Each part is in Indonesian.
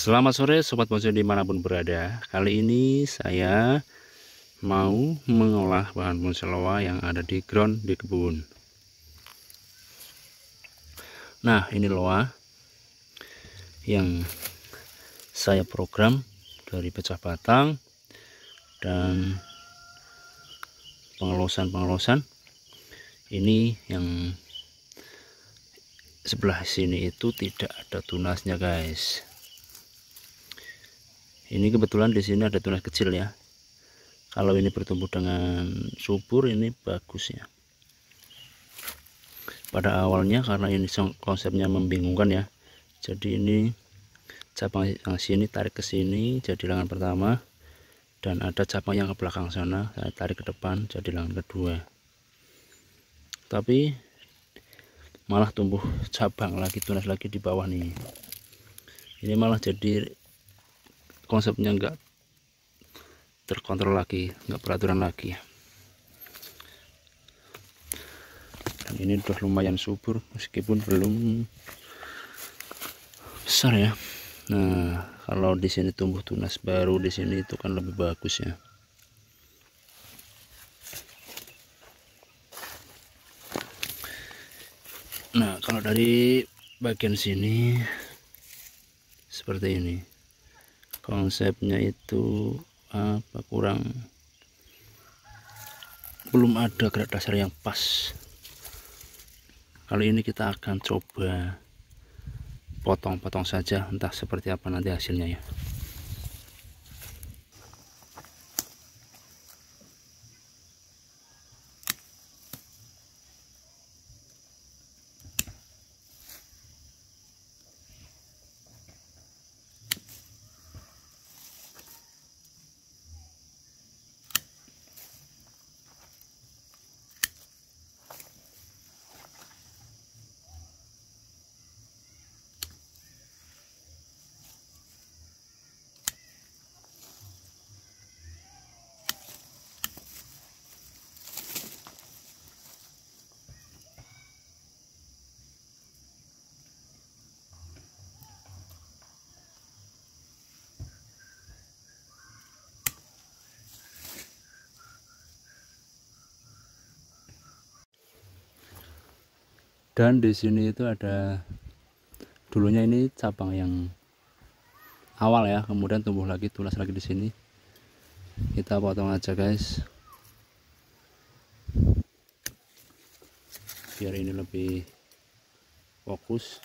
Selamat sore Sobat bonsai dimanapun berada Kali ini saya mau mengolah bahan bonsai loa yang ada di ground di kebun Nah ini loa yang saya program dari pecah batang dan pengelosan-pengelosan ini yang sebelah sini itu tidak ada tunasnya guys ini kebetulan di sini ada tunas kecil ya kalau ini bertumbuh dengan subur ini bagus ya pada awalnya karena ini konsepnya membingungkan ya jadi ini cabang yang sini tarik ke sini jadi lengan pertama dan ada cabang yang ke belakang sana saya tarik ke depan jadi lengan kedua tapi malah tumbuh cabang lagi tunas lagi di bawah nih ini malah jadi konsepnya enggak terkontrol lagi enggak peraturan lagi dan ini udah lumayan subur meskipun belum besar ya nah kalau di sini tumbuh tunas baru di sini itu kan lebih bagus ya nah kalau dari bagian sini seperti ini konsepnya itu apa kurang belum ada gerak dasar yang pas kali ini kita akan coba potong-potong saja entah seperti apa nanti hasilnya ya dan di sini itu ada dulunya ini cabang yang awal ya kemudian tumbuh lagi tulas lagi di sini kita potong aja guys biar ini lebih fokus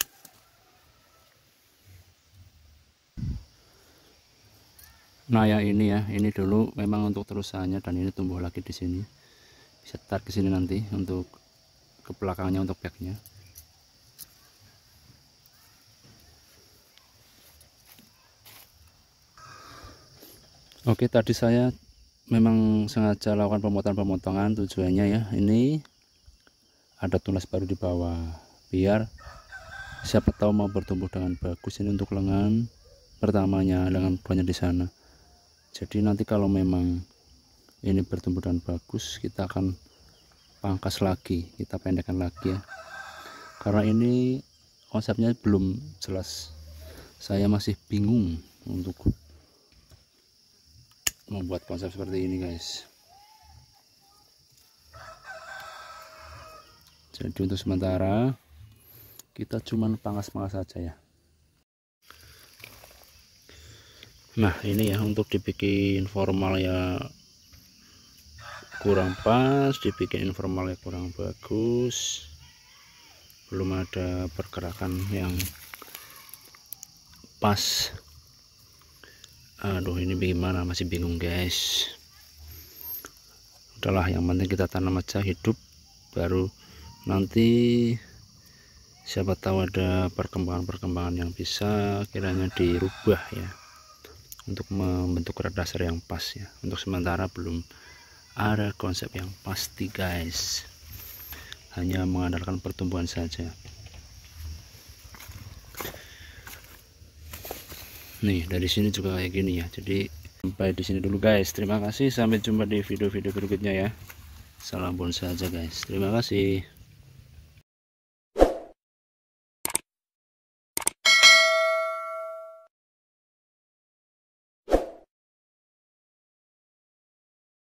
nah yang ini ya ini dulu memang untuk terusannya dan ini tumbuh lagi di sini bisa tar ke sini nanti untuk ke belakangnya untuk backnya. Oke tadi saya memang sengaja lakukan pemotongan-pemotongan tujuannya ya ini ada tunas baru di bawah biar siapa tahu mau bertumbuh dengan bagus ini untuk lengan pertamanya dengan banyak di sana jadi nanti kalau memang ini bertumbuh dengan bagus kita akan pangkas lagi kita pendekkan lagi ya karena ini konsepnya belum jelas saya masih bingung untuk membuat konsep seperti ini guys jadi untuk sementara kita cuman pangkas-pangkas saja ya nah ini ya untuk dibikin formal ya kurang pas dibikin informalnya kurang bagus belum ada pergerakan yang pas aduh ini bagaimana masih bingung guys udahlah yang penting kita tanam aja hidup baru nanti siapa tahu ada perkembangan-perkembangan yang bisa kiranya dirubah ya untuk membentuk dasar yang pas ya untuk sementara belum ada konsep yang pasti guys hanya mengandalkan pertumbuhan saja nih dari sini juga kayak gini ya jadi sampai di sini dulu guys terima kasih sampai jumpa di video-video berikutnya ya salam bonsai aja guys terima kasih